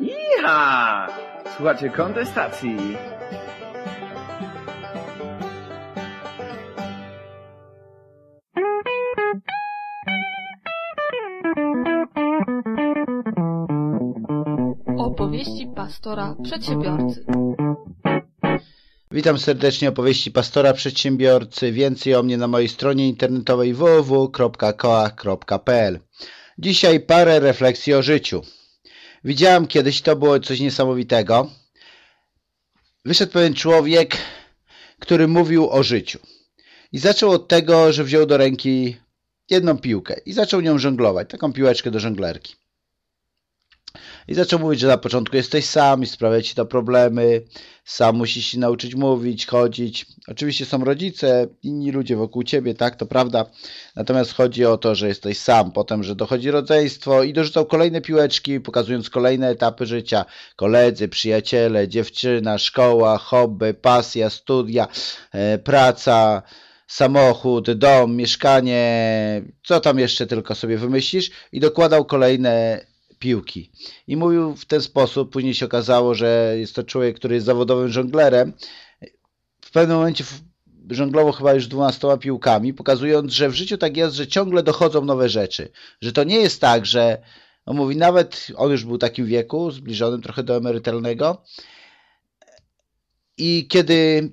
Iha! Słuchacie kontestacji. Opowieści pastora przedsiębiorcy. Witam serdecznie opowieści pastora przedsiębiorcy. Więcej o mnie na mojej stronie internetowej www.koa.pl. Dzisiaj parę refleksji o życiu. Widziałem kiedyś, to było coś niesamowitego. Wyszedł pewien człowiek, który mówił o życiu. I zaczął od tego, że wziął do ręki jedną piłkę i zaczął nią żonglować, taką piłeczkę do żonglerki. I zaczął mówić, że na początku jesteś sam i sprawia ci to problemy, sam musisz się nauczyć mówić, chodzić. Oczywiście są rodzice, inni ludzie wokół ciebie, tak, to prawda. Natomiast chodzi o to, że jesteś sam, potem, że dochodzi rodzeństwo i dorzucał kolejne piłeczki, pokazując kolejne etapy życia. Koledzy, przyjaciele, dziewczyna, szkoła, hobby, pasja, studia, e, praca, samochód, dom, mieszkanie, co tam jeszcze tylko sobie wymyślisz i dokładał kolejne piłki. I mówił w ten sposób, później się okazało, że jest to człowiek, który jest zawodowym żonglerem. W pewnym momencie żonglował chyba już 12 piłkami, pokazując, że w życiu tak jest, że ciągle dochodzą nowe rzeczy. Że to nie jest tak, że on mówi, nawet on już był w takim wieku, zbliżonym trochę do emerytalnego. I kiedy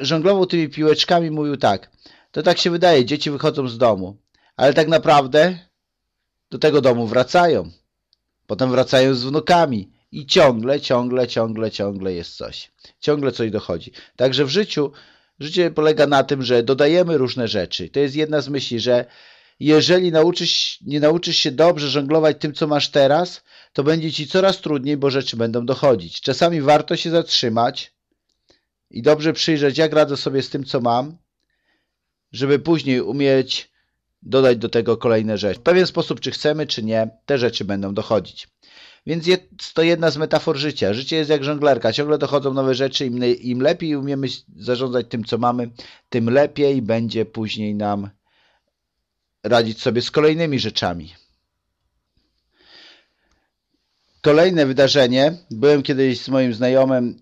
żonglował tymi piłeczkami, mówił tak, to tak się wydaje, dzieci wychodzą z domu, ale tak naprawdę do tego domu wracają potem wracają z wnukami i ciągle, ciągle, ciągle, ciągle jest coś. Ciągle coś dochodzi. Także w życiu, życie polega na tym, że dodajemy różne rzeczy. To jest jedna z myśli, że jeżeli nauczysz, nie nauczysz się dobrze żonglować tym, co masz teraz, to będzie ci coraz trudniej, bo rzeczy będą dochodzić. Czasami warto się zatrzymać i dobrze przyjrzeć, jak radzę sobie z tym, co mam, żeby później umieć dodać do tego kolejne rzeczy. W pewien sposób, czy chcemy, czy nie, te rzeczy będą dochodzić. Więc jest to jedna z metafor życia. Życie jest jak żonglerka, ciągle dochodzą nowe rzeczy, im, im lepiej umiemy zarządzać tym, co mamy, tym lepiej będzie później nam radzić sobie z kolejnymi rzeczami. Kolejne wydarzenie. Byłem kiedyś z moim znajomym,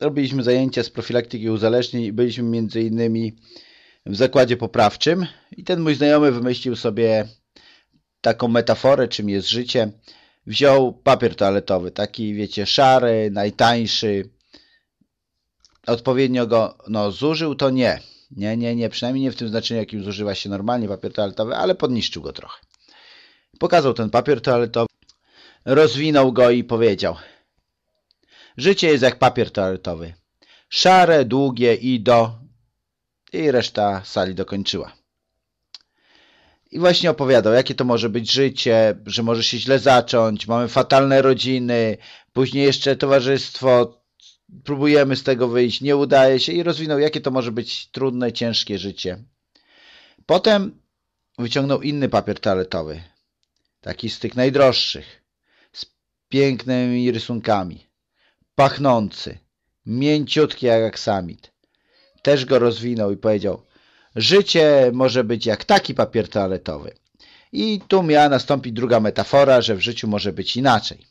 robiliśmy zajęcia z profilaktyki uzależnień i byliśmy między innymi w zakładzie poprawczym i ten mój znajomy wymyślił sobie taką metaforę, czym jest życie. Wziął papier toaletowy, taki wiecie, szary, najtańszy. Odpowiednio go no, zużył, to nie. Nie, nie, nie, przynajmniej nie w tym znaczeniu, jakim zużywa się normalnie papier toaletowy, ale podniszczył go trochę. Pokazał ten papier toaletowy, rozwinął go i powiedział Życie jest jak papier toaletowy. Szare, długie i do i reszta sali dokończyła. I właśnie opowiadał, jakie to może być życie, że może się źle zacząć, mamy fatalne rodziny, później jeszcze towarzystwo, próbujemy z tego wyjść, nie udaje się i rozwinął, jakie to może być trudne, ciężkie życie. Potem wyciągnął inny papier toaletowy, taki z tych najdroższych, z pięknymi rysunkami, pachnący, mięciutki jak aksamit też go rozwinął i powiedział życie może być jak taki papier toaletowy. I tu miała nastąpić druga metafora, że w życiu może być inaczej.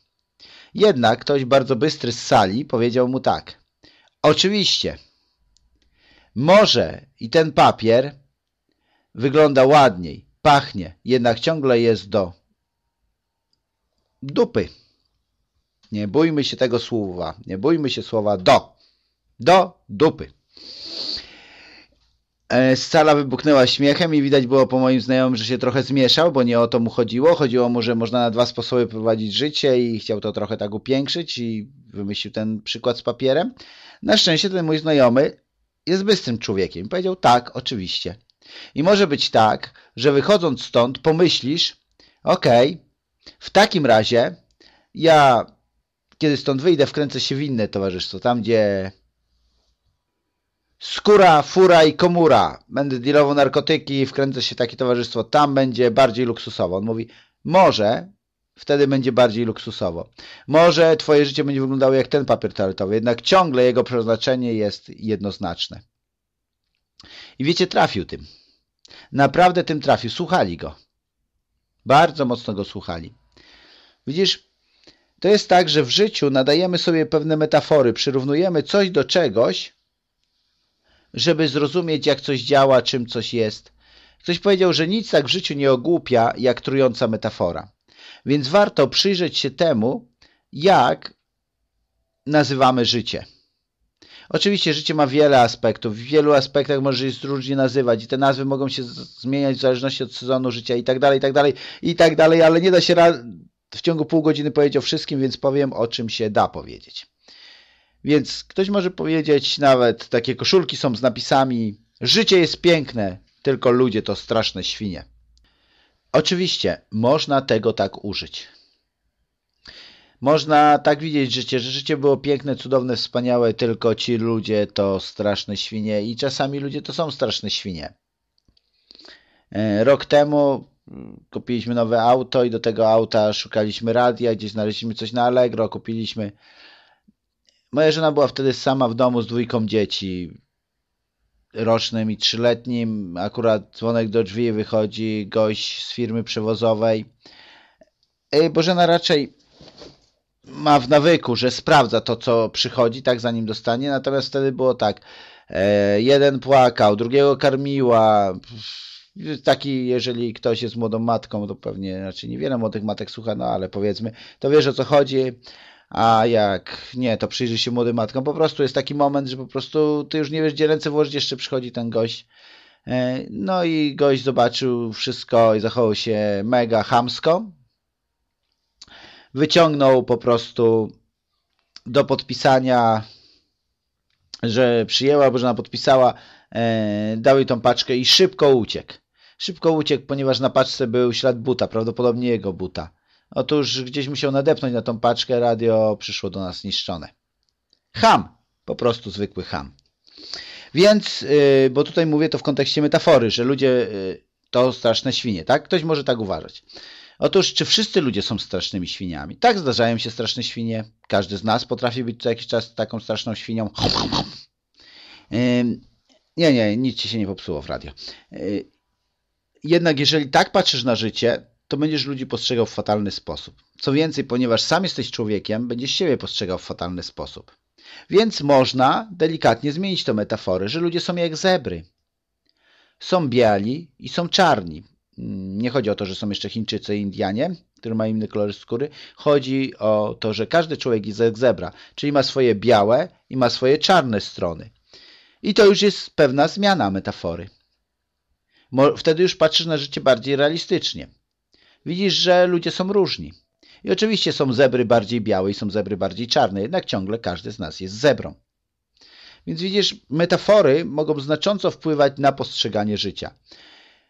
Jednak ktoś bardzo bystry z sali powiedział mu tak. Oczywiście, może i ten papier wygląda ładniej, pachnie, jednak ciągle jest do dupy. Nie bójmy się tego słowa, nie bójmy się słowa do, do dupy. E, Sala wybuchnęła śmiechem i widać było po moim znajomym, że się trochę zmieszał, bo nie o to mu chodziło. Chodziło mu, że można na dwa sposoby prowadzić życie i chciał to trochę tak upiększyć i wymyślił ten przykład z papierem. Na szczęście ten mój znajomy jest bystrym człowiekiem. Powiedział tak, oczywiście. I może być tak, że wychodząc stąd pomyślisz, okej, okay, w takim razie ja, kiedy stąd wyjdę, wkręcę się w inne towarzystwo, tam gdzie Skóra, fura i komura. Będę dealował narkotyki, wkręcę się w takie towarzystwo. Tam będzie bardziej luksusowo. On mówi, może, wtedy będzie bardziej luksusowo. Może twoje życie będzie wyglądało jak ten papier toaletowy, jednak ciągle jego przeznaczenie jest jednoznaczne. I wiecie, trafił tym. Naprawdę tym trafił. Słuchali go. Bardzo mocno go słuchali. Widzisz, to jest tak, że w życiu nadajemy sobie pewne metafory, przyrównujemy coś do czegoś, żeby zrozumieć, jak coś działa, czym coś jest. Ktoś powiedział, że nic tak w życiu nie ogłupia, jak trująca metafora. Więc warto przyjrzeć się temu, jak nazywamy życie. Oczywiście życie ma wiele aspektów. W wielu aspektach może się różnie nazywać i te nazwy mogą się zmieniać w zależności od sezonu życia i tak dalej, i tak dalej, i tak dalej, ale nie da się w ciągu pół godziny powiedzieć o wszystkim, więc powiem o czym się da powiedzieć. Więc ktoś może powiedzieć nawet, takie koszulki są z napisami Życie jest piękne, tylko ludzie to straszne świnie. Oczywiście, można tego tak użyć. Można tak widzieć życie, że życie było piękne, cudowne, wspaniałe, tylko ci ludzie to straszne świnie i czasami ludzie to są straszne świnie. E, rok temu kupiliśmy nowe auto i do tego auta szukaliśmy radia, gdzieś znaleźliśmy coś na Allegro, kupiliśmy Moja żona była wtedy sama w domu z dwójką dzieci, rocznym i trzyletnim. Akurat dzwonek do drzwi wychodzi gość z firmy przewozowej. Bożena raczej ma w nawyku, że sprawdza to, co przychodzi, tak zanim dostanie. Natomiast wtedy było tak. E, jeden płakał, drugiego karmiła. Taki, jeżeli ktoś jest młodą matką, to pewnie raczej niewiele młodych matek słucha, no ale powiedzmy, to wiesz o co chodzi a jak nie, to przyjrzy się młodym matkom. Po prostu jest taki moment, że po prostu ty już nie wiesz, gdzie ręce włożyć, jeszcze przychodzi ten gość. E, no i gość zobaczył wszystko i zachował się mega hamsko. Wyciągnął po prostu do podpisania, że przyjęła, bo że ona podpisała, e, dał jej tą paczkę i szybko uciekł. Szybko uciekł, ponieważ na paczce był ślad buta, prawdopodobnie jego buta. Otóż gdzieś musiał nadepnąć na tą paczkę, radio przyszło do nas niszczone. Ham, po prostu zwykły ham. Więc, y, bo tutaj mówię to w kontekście metafory, że ludzie y, to straszne świnie, tak? Ktoś może tak uważać. Otóż, czy wszyscy ludzie są strasznymi świniami? Tak, zdarzają się straszne świnie. Każdy z nas potrafi być co jakiś czas taką straszną świnią. Y, nie, nie, nic ci się nie popsuło w radio. Jednak jeżeli tak patrzysz na życie, to będziesz ludzi postrzegał w fatalny sposób. Co więcej, ponieważ sam jesteś człowiekiem, będziesz siebie postrzegał w fatalny sposób. Więc można delikatnie zmienić tę metaforę, że ludzie są jak zebry. Są biali i są czarni. Nie chodzi o to, że są jeszcze Chińczycy i Indianie, który ma inny kolor skóry. Chodzi o to, że każdy człowiek jest jak zebra, czyli ma swoje białe i ma swoje czarne strony. I to już jest pewna zmiana metafory. Wtedy już patrzysz na życie bardziej realistycznie. Widzisz, że ludzie są różni. I oczywiście są zebry bardziej białe i są zebry bardziej czarne, jednak ciągle każdy z nas jest zebrą. Więc widzisz, metafory mogą znacząco wpływać na postrzeganie życia.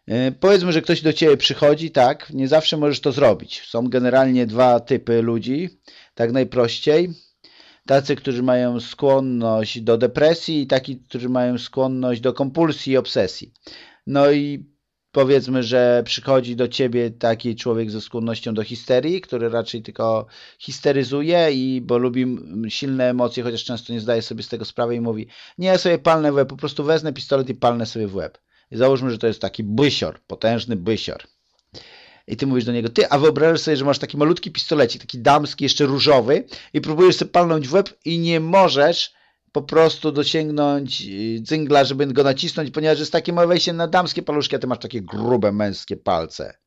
E, powiedzmy, że ktoś do ciebie przychodzi, tak, nie zawsze możesz to zrobić. Są generalnie dwa typy ludzi, tak najprościej. Tacy, którzy mają skłonność do depresji i taki, którzy mają skłonność do kompulsji i obsesji. No i powiedzmy, że przychodzi do ciebie taki człowiek ze skłonnością do histerii, który raczej tylko histeryzuje i bo lubi silne emocje, chociaż często nie zdaje sobie z tego sprawy i mówi, nie, ja sobie palnę w łeb, po prostu wezmę pistolet i palnę sobie w łeb. I załóżmy, że to jest taki bysior, potężny bysior. I ty mówisz do niego, ty, a wyobrażasz sobie, że masz taki malutki pistolecik, taki damski, jeszcze różowy i próbujesz sobie palnąć w łeb i nie możesz, po prostu dosięgnąć y, cyngla, żeby go nacisnąć, ponieważ jest takie moje wejście na damskie paluszki, a ty masz takie grube męskie palce.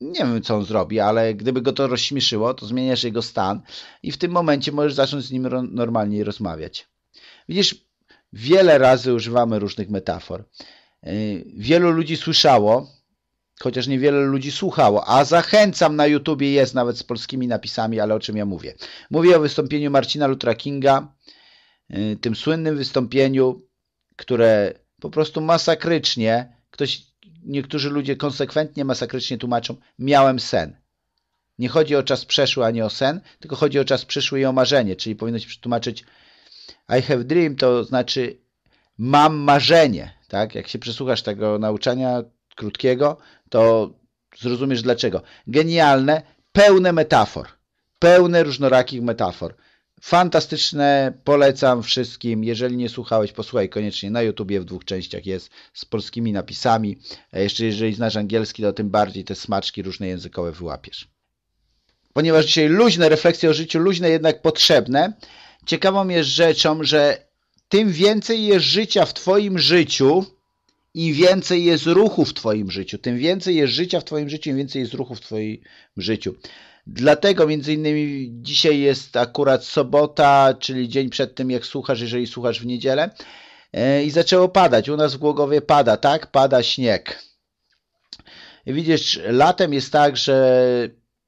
Nie wiem, co on zrobi, ale gdyby go to rozśmieszyło, to zmieniasz jego stan i w tym momencie możesz zacząć z nim normalnie rozmawiać. Widzisz, wiele razy używamy różnych metafor. Y, wielu ludzi słyszało, chociaż niewiele ludzi słuchało, a zachęcam, na YouTubie jest nawet z polskimi napisami, ale o czym ja mówię. Mówię o wystąpieniu Marcina Luthera Kinga, y, tym słynnym wystąpieniu, które po prostu masakrycznie, ktoś, niektórzy ludzie konsekwentnie, masakrycznie tłumaczą, miałem sen. Nie chodzi o czas przeszły, a nie o sen, tylko chodzi o czas przyszły i o marzenie, czyli powinno się przetłumaczyć I have dream, to znaczy mam marzenie, tak? Jak się przesłuchasz tego nauczania krótkiego, to zrozumiesz dlaczego. Genialne, pełne metafor. Pełne różnorakich metafor. Fantastyczne, polecam wszystkim. Jeżeli nie słuchałeś, posłuchaj koniecznie na YouTubie w dwóch częściach jest z polskimi napisami. A jeszcze jeżeli znasz angielski, to tym bardziej te smaczki różne językowe wyłapiesz. Ponieważ dzisiaj luźne refleksje o życiu, luźne jednak potrzebne, ciekawą jest rzeczą, że tym więcej jest życia w Twoim życiu, i więcej jest ruchu w Twoim życiu. Tym więcej jest życia w Twoim życiu, im więcej jest ruchu w Twoim życiu. Dlatego między innymi dzisiaj jest akurat sobota, czyli dzień przed tym, jak słuchasz, jeżeli słuchasz w niedzielę. E, I zaczęło padać. U nas w Głogowie pada, tak? Pada śnieg. widzisz, latem jest tak, że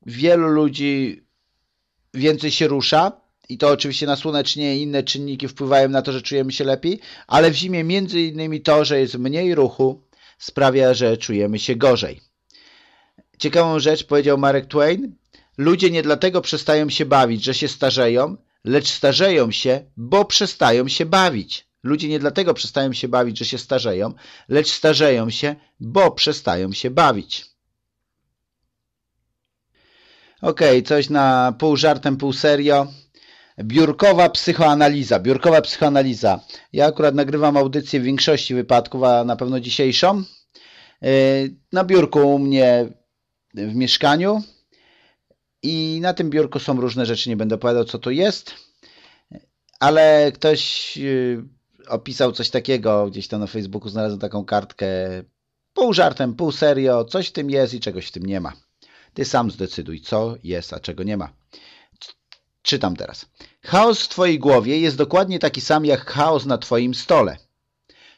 wielu ludzi więcej się rusza, i to oczywiście nasłonecznie i inne czynniki wpływają na to, że czujemy się lepiej, ale w zimie między innymi to, że jest mniej ruchu sprawia, że czujemy się gorzej. Ciekawą rzecz powiedział Marek Twain. Ludzie nie dlatego przestają się bawić, że się starzeją, lecz starzeją się, bo przestają się bawić. Ludzie nie dlatego przestają się bawić, że się starzeją, lecz starzeją się, bo przestają się bawić. Ok, coś na pół żartem, pół serio. Biurkowa psychoanaliza, biurkowa psychoanaliza. Ja akurat nagrywam audycję w większości wypadków, a na pewno dzisiejszą. E, na biurku u mnie w mieszkaniu i na tym biurku są różne rzeczy, nie będę opowiadał co to jest, ale ktoś y, opisał coś takiego, gdzieś tam na Facebooku znalazłem taką kartkę, pół żartem, pół serio, coś w tym jest i czegoś w tym nie ma. Ty sam zdecyduj co jest, a czego nie ma. Czytam teraz. Chaos w twojej głowie jest dokładnie taki sam jak chaos na twoim stole.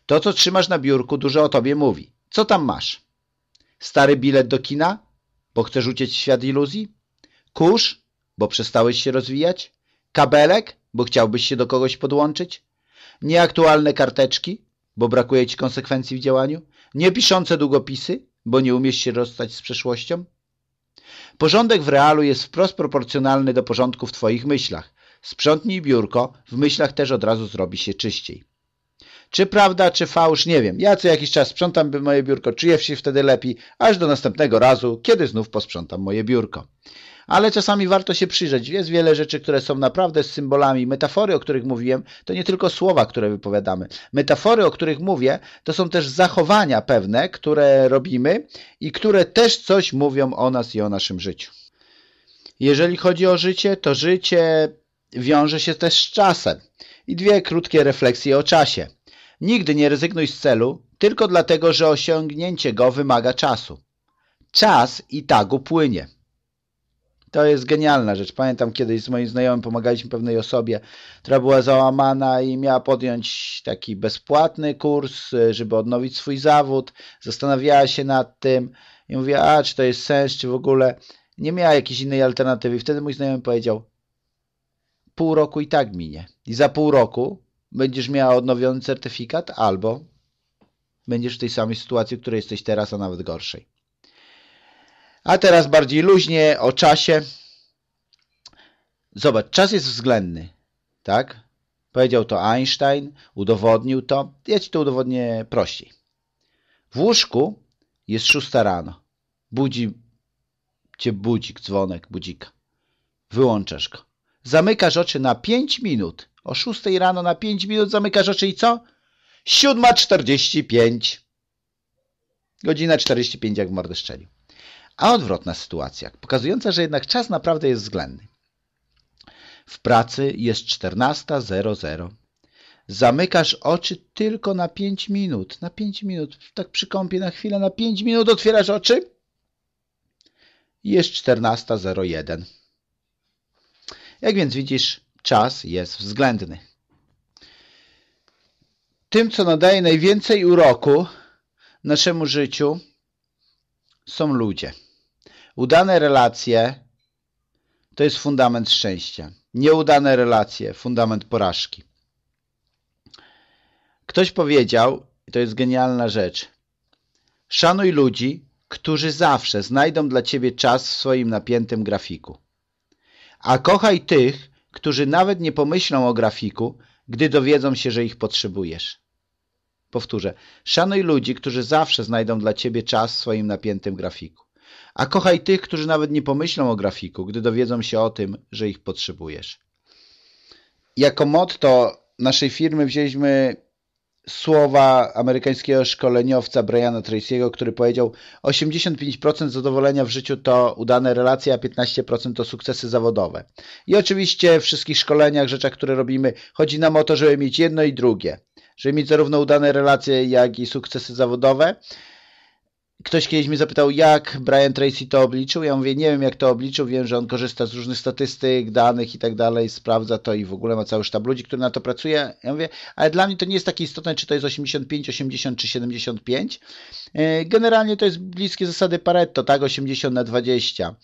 To, co trzymasz na biurku, dużo o tobie mówi. Co tam masz? Stary bilet do kina? Bo chcesz uciec w świat iluzji? Kurz? Bo przestałeś się rozwijać? Kabelek? Bo chciałbyś się do kogoś podłączyć? Nieaktualne karteczki? Bo brakuje ci konsekwencji w działaniu? Niepiszące długopisy? Bo nie umiesz się rozstać z przeszłością? Porządek w realu jest wprost proporcjonalny do porządku w Twoich myślach. Sprzątnij biurko, w myślach też od razu zrobi się czyściej. Czy prawda, czy fałsz, nie wiem. Ja co jakiś czas sprzątam moje biurko, czyje się wtedy lepiej, aż do następnego razu, kiedy znów posprzątam moje biurko ale czasami warto się przyjrzeć. Jest wiele rzeczy, które są naprawdę z symbolami. Metafory, o których mówiłem, to nie tylko słowa, które wypowiadamy. Metafory, o których mówię, to są też zachowania pewne, które robimy i które też coś mówią o nas i o naszym życiu. Jeżeli chodzi o życie, to życie wiąże się też z czasem. I dwie krótkie refleksje o czasie. Nigdy nie rezygnuj z celu, tylko dlatego, że osiągnięcie go wymaga czasu. Czas i tak upłynie. To jest genialna rzecz. Pamiętam kiedyś z moim znajomym pomagaliśmy pewnej osobie, która była załamana i miała podjąć taki bezpłatny kurs, e, żeby odnowić swój zawód. Zastanawiała się nad tym i mówiła, a czy to jest sens, czy w ogóle. Nie miała jakiejś innej alternatywy. I wtedy mój znajomy powiedział, pół roku i tak minie. I za pół roku będziesz miała odnowiony certyfikat albo będziesz w tej samej sytuacji, w której jesteś teraz, a nawet gorszej. A teraz bardziej luźnie o czasie. Zobacz, czas jest względny, tak? Powiedział to Einstein, udowodnił to. Ja ci to udowodnię prościej. W łóżku jest 6 rano. Budzi cię budzik, dzwonek budzika. Wyłączasz go. Zamykasz oczy na 5 minut. O 6 rano na 5 minut zamykasz oczy i co? 7.45. Godzina 45 jak mordę szczelił a odwrotna sytuacja, pokazująca, że jednak czas naprawdę jest względny. W pracy jest 14.00. Zamykasz oczy tylko na 5 minut. Na 5 minut, tak kąpie na chwilę, na 5 minut otwierasz oczy. Jest 14.01. Jak więc widzisz, czas jest względny. Tym, co nadaje najwięcej uroku naszemu życiu, są ludzie. Udane relacje to jest fundament szczęścia. Nieudane relacje, fundament porażki. Ktoś powiedział, to jest genialna rzecz, szanuj ludzi, którzy zawsze znajdą dla Ciebie czas w swoim napiętym grafiku. A kochaj tych, którzy nawet nie pomyślą o grafiku, gdy dowiedzą się, że ich potrzebujesz. Powtórzę, szanuj ludzi, którzy zawsze znajdą dla Ciebie czas w swoim napiętym grafiku a kochaj tych, którzy nawet nie pomyślą o grafiku, gdy dowiedzą się o tym, że ich potrzebujesz. Jako motto naszej firmy wzięliśmy słowa amerykańskiego szkoleniowca Briana Tracy'ego, który powiedział 85% zadowolenia w życiu to udane relacje, a 15% to sukcesy zawodowe. I oczywiście w wszystkich szkoleniach, rzeczach, które robimy, chodzi nam o to, żeby mieć jedno i drugie. Żeby mieć zarówno udane relacje, jak i sukcesy zawodowe ktoś kiedyś mnie zapytał, jak Brian Tracy to obliczył. Ja mówię, nie wiem jak to obliczył, wiem, że on korzysta z różnych statystyk, danych i tak dalej, sprawdza to i w ogóle ma cały sztab ludzi, który na to pracuje. Ja mówię, ale dla mnie to nie jest takie istotne, czy to jest 85, 80 czy 75. E, generalnie to jest bliskie zasady Pareto, tak, 80 na 20.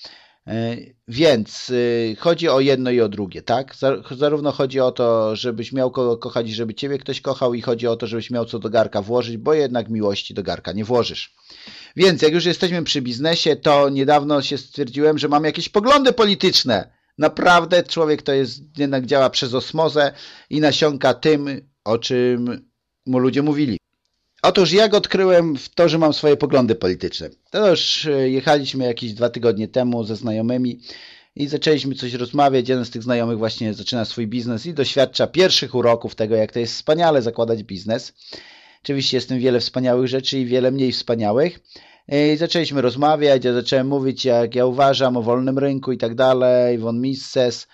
E, więc y, chodzi o jedno i o drugie, tak? Zarówno chodzi o to, żebyś miał kogo kochać i żeby ciebie ktoś kochał, i chodzi o to, żebyś miał co do garka włożyć, bo jednak miłości do garka nie włożysz. Więc jak już jesteśmy przy biznesie, to niedawno się stwierdziłem, że mam jakieś poglądy polityczne. Naprawdę człowiek to jest, jednak działa przez osmozę i nasiąka tym, o czym mu ludzie mówili. Otóż jak odkryłem to, że mam swoje poglądy polityczne. To już e, jechaliśmy jakieś dwa tygodnie temu ze znajomymi i zaczęliśmy coś rozmawiać. Jeden z tych znajomych właśnie zaczyna swój biznes i doświadcza pierwszych uroków tego, jak to jest wspaniale zakładać biznes. Oczywiście jest w tym wiele wspaniałych rzeczy i wiele mniej wspaniałych. E, I zaczęliśmy rozmawiać, ja zacząłem mówić, jak ja uważam o wolnym rynku i tak dalej, von Mises,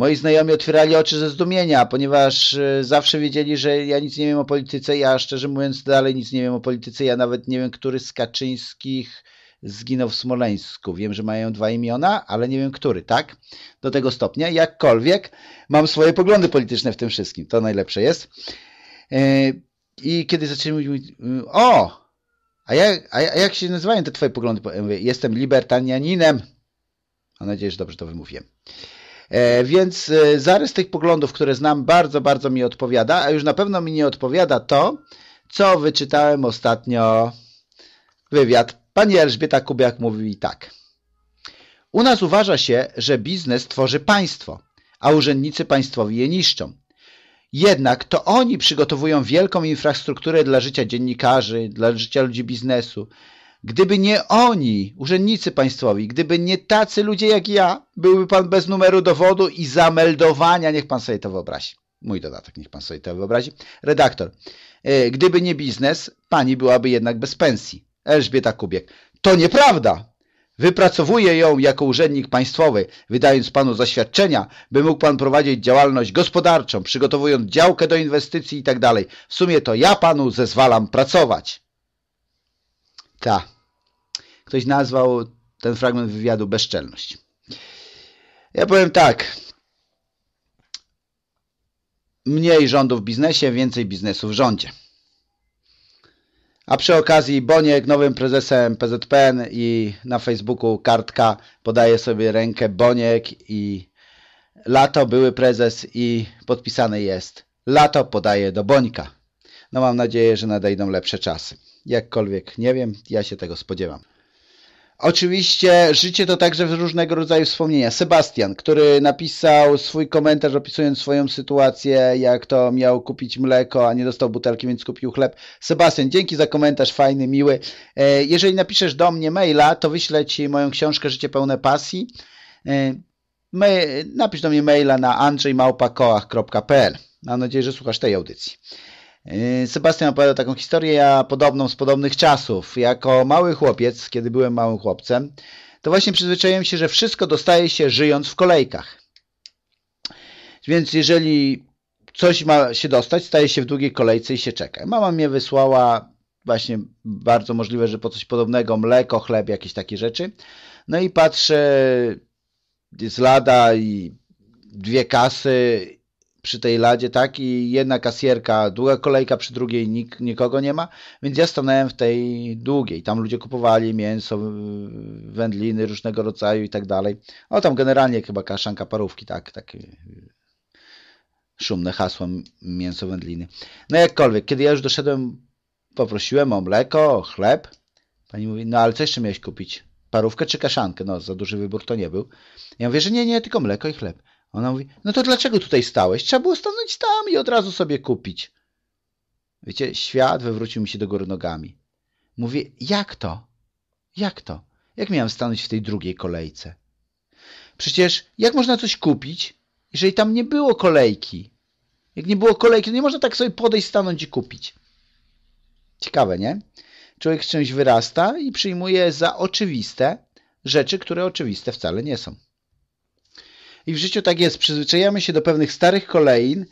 Moi znajomi otwierali oczy ze zdumienia, ponieważ e, zawsze wiedzieli, że ja nic nie wiem o polityce. Ja szczerze mówiąc dalej nic nie wiem o polityce. Ja nawet nie wiem, który z Kaczyńskich zginął w Smoleńsku. Wiem, że mają dwa imiona, ale nie wiem który, tak? Do tego stopnia. Jakkolwiek mam swoje poglądy polityczne w tym wszystkim. To najlepsze jest. E, I kiedy zaczęli mówić, o, a jak, a jak się nazywają te twoje poglądy? Ja mówię, jestem libertanianinem. Mam nadzieję, że dobrze to wymówiłem. E, więc e, zarys tych poglądów, które znam, bardzo, bardzo mi odpowiada, a już na pewno mi nie odpowiada to, co wyczytałem ostatnio wywiad. Pani Elżbieta Kubiak mówi tak. U nas uważa się, że biznes tworzy państwo, a urzędnicy państwowi je niszczą. Jednak to oni przygotowują wielką infrastrukturę dla życia dziennikarzy, dla życia ludzi biznesu. Gdyby nie oni, urzędnicy państwowi, gdyby nie tacy ludzie jak ja, byłby pan bez numeru dowodu i zameldowania. Niech pan sobie to wyobrazi. Mój dodatek, niech pan sobie to wyobrazi. Redaktor, e, gdyby nie biznes, pani byłaby jednak bez pensji. Elżbieta Kubiek. To nieprawda! Wypracowuje ją jako urzędnik państwowy, wydając panu zaświadczenia, by mógł pan prowadzić działalność gospodarczą, przygotowując działkę do inwestycji itd. Tak w sumie to ja panu zezwalam pracować. Ta. Ktoś nazwał ten fragment wywiadu bezczelność. Ja powiem tak. Mniej rządu w biznesie, więcej biznesu w rządzie. A przy okazji Boniek, nowym prezesem PZPN i na Facebooku kartka podaje sobie rękę Boniek i Lato, były prezes i podpisany jest Lato podaje do Bońka. No mam nadzieję, że nadejdą lepsze czasy. Jakkolwiek nie wiem, ja się tego spodziewam. Oczywiście życie to także różnego rodzaju wspomnienia. Sebastian, który napisał swój komentarz opisując swoją sytuację, jak to miał kupić mleko, a nie dostał butelki, więc kupił chleb. Sebastian, dzięki za komentarz, fajny, miły. E, jeżeli napiszesz do mnie maila, to wyślę Ci moją książkę Życie pełne pasji. E, napisz do mnie maila na andrzejmałpakoach.pl Mam nadzieję, że słuchasz tej audycji. Yy, Sebastian opowiada taką historię, ja podobną z podobnych czasów. Jako mały chłopiec, kiedy byłem małym chłopcem, to właśnie przyzwyczaiłem się, że wszystko dostaje się żyjąc w kolejkach. Więc jeżeli coś ma się dostać, staje się w długiej kolejce i się czeka. Mama mnie wysłała właśnie bardzo możliwe, że po coś podobnego, mleko, chleb, jakieś takie rzeczy. No i patrzę z lada i dwie kasy przy tej ladzie, tak? I jedna kasjerka, długa kolejka przy drugiej, nik, nikogo nie ma, więc ja stanąłem w tej długiej. Tam ludzie kupowali mięso, wędliny różnego rodzaju i tak dalej. O, tam generalnie chyba kaszanka parówki, tak, tak szumne hasło mięso wędliny. No jakkolwiek, kiedy ja już doszedłem, poprosiłem o mleko, o chleb. Pani mówi, no ale co jeszcze miałeś kupić? Parówkę czy kaszankę? No, za duży wybór to nie był. Ja mówię, że nie, nie, tylko mleko i chleb. Ona mówi, no to dlaczego tutaj stałeś? Trzeba było stanąć tam i od razu sobie kupić. Wiecie, świat wywrócił mi się do góry nogami. Mówię, jak to? Jak to? Jak miałem stanąć w tej drugiej kolejce? Przecież jak można coś kupić, jeżeli tam nie było kolejki? Jak nie było kolejki, to nie można tak sobie podejść, stanąć i kupić. Ciekawe, nie? Człowiek z czymś wyrasta i przyjmuje za oczywiste rzeczy, które oczywiste wcale nie są. I w życiu tak jest, przyzwyczajamy się do pewnych starych kolejn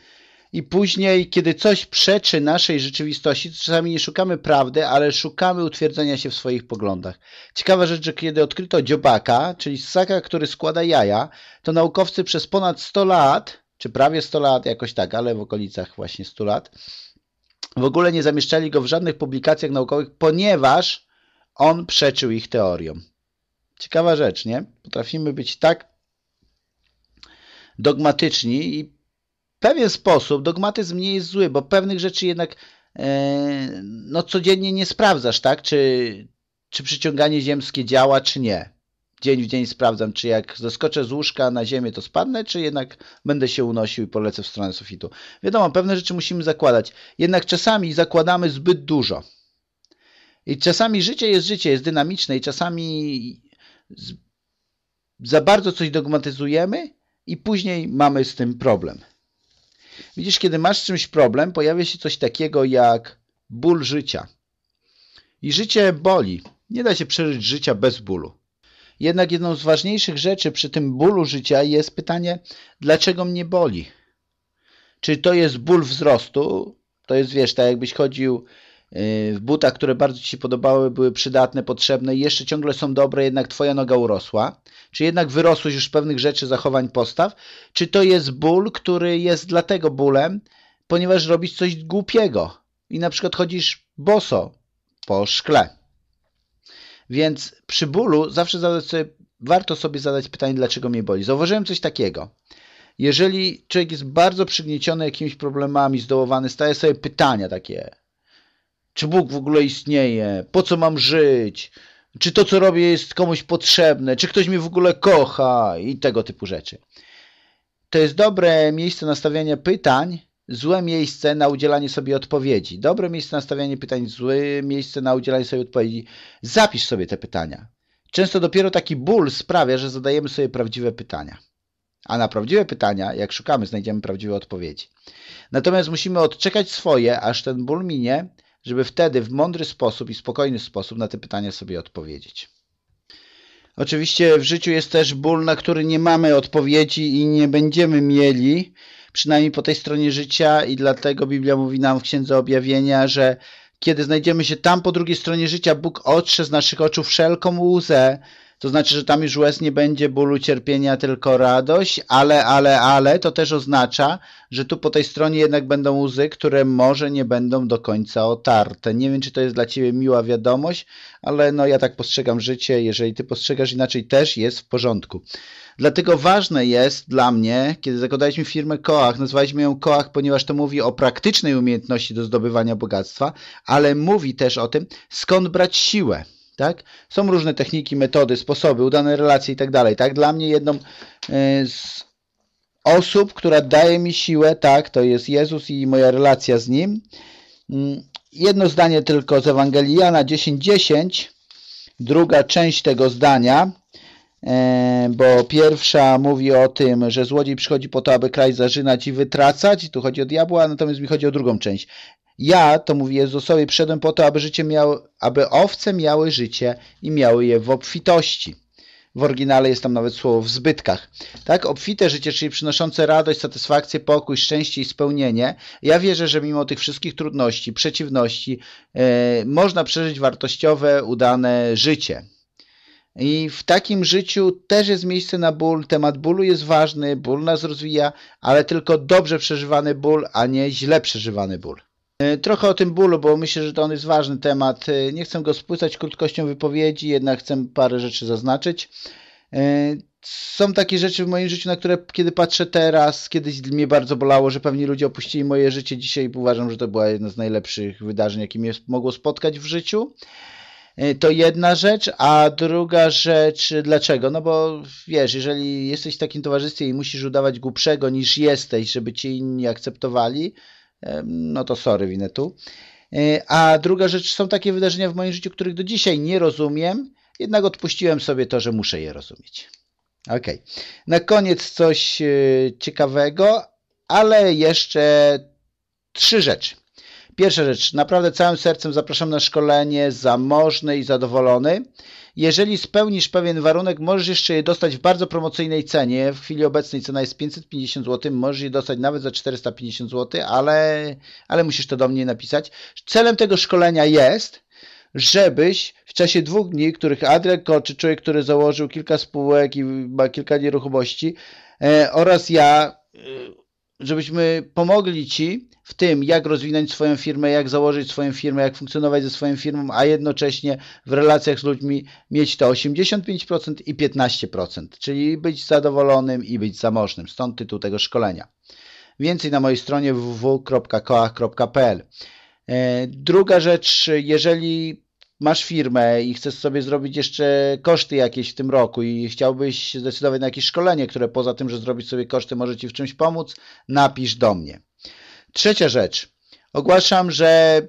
i później, kiedy coś przeczy naszej rzeczywistości, czasami nie szukamy prawdy, ale szukamy utwierdzenia się w swoich poglądach. Ciekawa rzecz, że kiedy odkryto dziobaka, czyli ssaka, który składa jaja, to naukowcy przez ponad 100 lat, czy prawie 100 lat, jakoś tak, ale w okolicach właśnie 100 lat, w ogóle nie zamieszczali go w żadnych publikacjach naukowych, ponieważ on przeczył ich teoriom. Ciekawa rzecz, nie? Potrafimy być tak dogmatyczni i w pewien sposób dogmatyzm nie jest zły, bo pewnych rzeczy jednak e, no, codziennie nie sprawdzasz, tak? Czy, czy przyciąganie ziemskie działa, czy nie. Dzień w dzień sprawdzam, czy jak zaskoczę z łóżka na ziemię, to spadnę, czy jednak będę się unosił i polecę w stronę sufitu. Wiadomo, pewne rzeczy musimy zakładać. Jednak czasami zakładamy zbyt dużo. I czasami życie jest życie, jest dynamiczne i czasami za bardzo coś dogmatyzujemy i później mamy z tym problem. Widzisz, kiedy masz z czymś problem, pojawia się coś takiego jak ból życia. I życie boli. Nie da się przeżyć życia bez bólu. Jednak jedną z ważniejszych rzeczy przy tym bólu życia jest pytanie, dlaczego mnie boli? Czy to jest ból wzrostu? To jest, wiesz, tak jakbyś chodził Y, w butach, które bardzo Ci się podobały, były przydatne, potrzebne i jeszcze ciągle są dobre, jednak Twoja noga urosła? Czy jednak wyrosłeś już pewnych rzeczy, zachowań, postaw? Czy to jest ból, który jest dlatego bólem, ponieważ robisz coś głupiego i na przykład chodzisz boso po szkle? Więc przy bólu zawsze sobie, warto sobie zadać pytanie, dlaczego mnie boli. Zauważyłem coś takiego. Jeżeli człowiek jest bardzo przygnieciony jakimiś problemami, zdołowany, staje sobie pytania takie, czy Bóg w ogóle istnieje, po co mam żyć, czy to, co robię, jest komuś potrzebne, czy ktoś mnie w ogóle kocha i tego typu rzeczy. To jest dobre miejsce na stawianie pytań, złe miejsce na udzielanie sobie odpowiedzi. Dobre miejsce na stawianie pytań, złe miejsce na udzielanie sobie odpowiedzi. Zapisz sobie te pytania. Często dopiero taki ból sprawia, że zadajemy sobie prawdziwe pytania. A na prawdziwe pytania, jak szukamy, znajdziemy prawdziwe odpowiedzi. Natomiast musimy odczekać swoje, aż ten ból minie, żeby wtedy w mądry sposób i spokojny sposób na te pytania sobie odpowiedzieć. Oczywiście w życiu jest też ból, na który nie mamy odpowiedzi i nie będziemy mieli, przynajmniej po tej stronie życia i dlatego Biblia mówi nam w Księdze Objawienia, że kiedy znajdziemy się tam po drugiej stronie życia, Bóg otrze z naszych oczu wszelką łzę, to znaczy, że tam już łez nie będzie bólu, cierpienia, tylko radość, ale, ale, ale to też oznacza, że tu po tej stronie jednak będą łzy, które może nie będą do końca otarte. Nie wiem, czy to jest dla Ciebie miła wiadomość, ale no ja tak postrzegam życie. Jeżeli Ty postrzegasz inaczej, też jest w porządku. Dlatego ważne jest dla mnie, kiedy zakładaliśmy firmę Koach, nazwaliśmy ją Koach, ponieważ to mówi o praktycznej umiejętności do zdobywania bogactwa, ale mówi też o tym, skąd brać siłę tak? Są różne techniki, metody, sposoby, udane relacje i tak dalej, tak? Dla mnie jedną e, z osób, która daje mi siłę, tak, to jest Jezus i moja relacja z Nim. Mm, jedno zdanie tylko z Ewangelii Jana 10.10, 10, druga część tego zdania, e, bo pierwsza mówi o tym, że złodziej przychodzi po to, aby kraj zarzynać i wytracać, tu chodzi o diabła, natomiast mi chodzi o drugą część. Ja, to mówi Jezusowi, przyszedłem po to, aby, życie miało, aby owce miały życie i miały je w obfitości. W oryginale jest tam nawet słowo w zbytkach. Tak, obfite życie, czyli przynoszące radość, satysfakcję, pokój, szczęście i spełnienie. Ja wierzę, że mimo tych wszystkich trudności, przeciwności, yy, można przeżyć wartościowe, udane życie. I w takim życiu też jest miejsce na ból. Temat bólu jest ważny, ból nas rozwija, ale tylko dobrze przeżywany ból, a nie źle przeżywany ból. E, trochę o tym bólu, bo myślę, że to on jest ważny temat. E, nie chcę go spłycać krótkością wypowiedzi, jednak chcę parę rzeczy zaznaczyć. E, są takie rzeczy w moim życiu, na które kiedy patrzę teraz, kiedyś mnie bardzo bolało, że pewni ludzie opuścili moje życie. Dzisiaj uważam, że to była jedna z najlepszych wydarzeń, jakie mnie mogło spotkać w życiu. To jedna rzecz, a druga rzecz, dlaczego? No bo wiesz, jeżeli jesteś w takim towarzystwie i musisz udawać głupszego niż jesteś, żeby ci inni akceptowali, no to sorry, Winetu. E, a druga rzecz, są takie wydarzenia w moim życiu, których do dzisiaj nie rozumiem, jednak odpuściłem sobie to, że muszę je rozumieć. Ok. Na koniec coś e, ciekawego, ale jeszcze trzy rzeczy. Pierwsza rzecz, naprawdę całym sercem zapraszam na szkolenie zamożny i zadowolony. Jeżeli spełnisz pewien warunek, możesz jeszcze je dostać w bardzo promocyjnej cenie. W chwili obecnej cena jest 550 zł, możesz je dostać nawet za 450 zł, ale, ale musisz to do mnie napisać. Celem tego szkolenia jest, żebyś w czasie dwóch dni, których Adrian Koczy, człowiek, który założył kilka spółek i ma kilka nieruchomości, e, oraz ja, e, żebyśmy pomogli Ci w tym, jak rozwinąć swoją firmę, jak założyć swoją firmę, jak funkcjonować ze swoją firmą, a jednocześnie w relacjach z ludźmi mieć to 85% i 15%, czyli być zadowolonym i być zamożnym. Stąd tytuł tego szkolenia. Więcej na mojej stronie www.koach.pl. E, druga rzecz, jeżeli masz firmę i chcesz sobie zrobić jeszcze koszty jakieś w tym roku i chciałbyś zdecydować na jakieś szkolenie, które poza tym, że zrobić sobie koszty, może Ci w czymś pomóc, napisz do mnie. Trzecia rzecz. Ogłaszam, że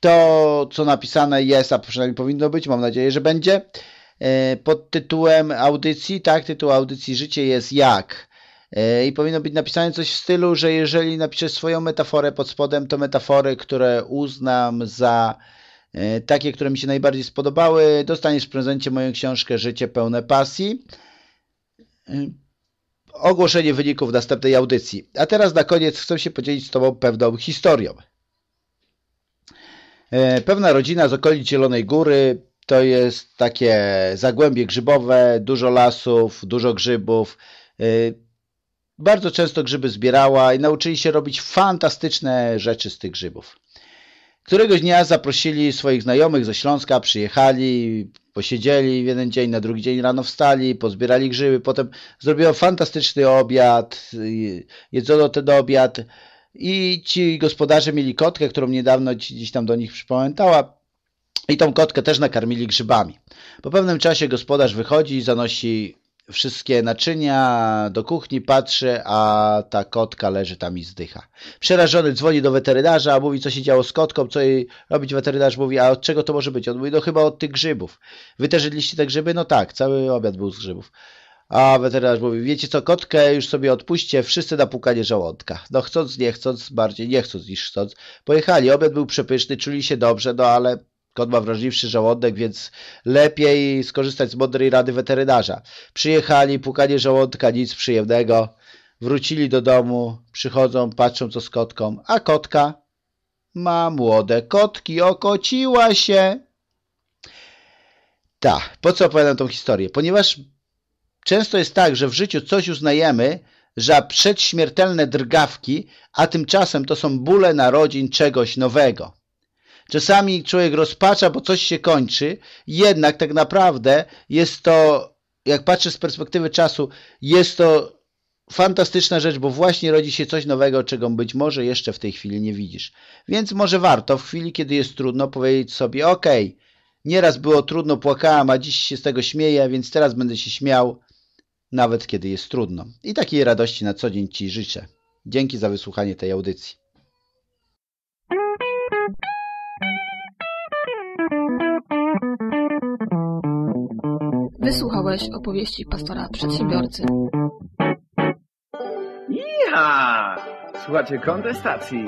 to, co napisane jest, a przynajmniej powinno być, mam nadzieję, że będzie, e, pod tytułem audycji, tak, tytuł audycji Życie jest jak. E, I powinno być napisane coś w stylu, że jeżeli napiszesz swoją metaforę pod spodem, to metafory, które uznam za e, takie, które mi się najbardziej spodobały, dostaniesz w prezencie moją książkę Życie pełne pasji ogłoszenie wyników następnej audycji. A teraz na koniec chcę się podzielić z Tobą pewną historią. E, pewna rodzina z okolic Zielonej Góry to jest takie zagłębie grzybowe, dużo lasów, dużo grzybów. E, bardzo często grzyby zbierała i nauczyli się robić fantastyczne rzeczy z tych grzybów. Któregoś dnia zaprosili swoich znajomych ze Śląska, przyjechali, Posiedzieli jeden dzień, na drugi dzień rano wstali, pozbierali grzyby, potem zrobiło fantastyczny obiad, y, jedzono ten obiad i ci gospodarze mieli kotkę, którą niedawno gdzieś tam do nich przypomniała, i tą kotkę też nakarmili grzybami. Po pewnym czasie gospodarz wychodzi i zanosi wszystkie naczynia, do kuchni patrzy, a ta kotka leży tam i zdycha. Przerażony dzwoni do weterynarza, a mówi co się działo z kotką, co jej robić. Weterynarz mówi, a od czego to może być? On mówi, no chyba od tych grzybów. Wy też jedliście te grzyby? No tak, cały obiad był z grzybów. A weterynarz mówi, wiecie co, kotkę już sobie odpuśćcie, wszyscy na pukanie żołądka. No chcąc, nie chcąc, bardziej nie chcąc niż chcąc. Pojechali, obiad był przepyszny, czuli się dobrze, no ale Kot ma wrażliwszy żołądek, więc lepiej skorzystać z mądrej rady weterynarza. Przyjechali, pukanie żołądka, nic przyjemnego. Wrócili do domu, przychodzą, patrzą co z kotką, a kotka ma młode kotki, okociła się. Tak, po co opowiadam tą historię? Ponieważ często jest tak, że w życiu coś uznajemy za przedśmiertelne drgawki, a tymczasem to są bóle narodzin czegoś nowego. Czasami człowiek rozpacza, bo coś się kończy, jednak tak naprawdę jest to, jak patrzę z perspektywy czasu, jest to fantastyczna rzecz, bo właśnie rodzi się coś nowego, czego być może jeszcze w tej chwili nie widzisz. Więc może warto w chwili, kiedy jest trudno, powiedzieć sobie, ok, nieraz było trudno, płakałam, a dziś się z tego śmieję, więc teraz będę się śmiał, nawet kiedy jest trudno. I takiej radości na co dzień Ci życzę. Dzięki za wysłuchanie tej audycji. Wysłuchałeś opowieści pastora przedsiębiorcy. Iha! Słuchacie kontestacji.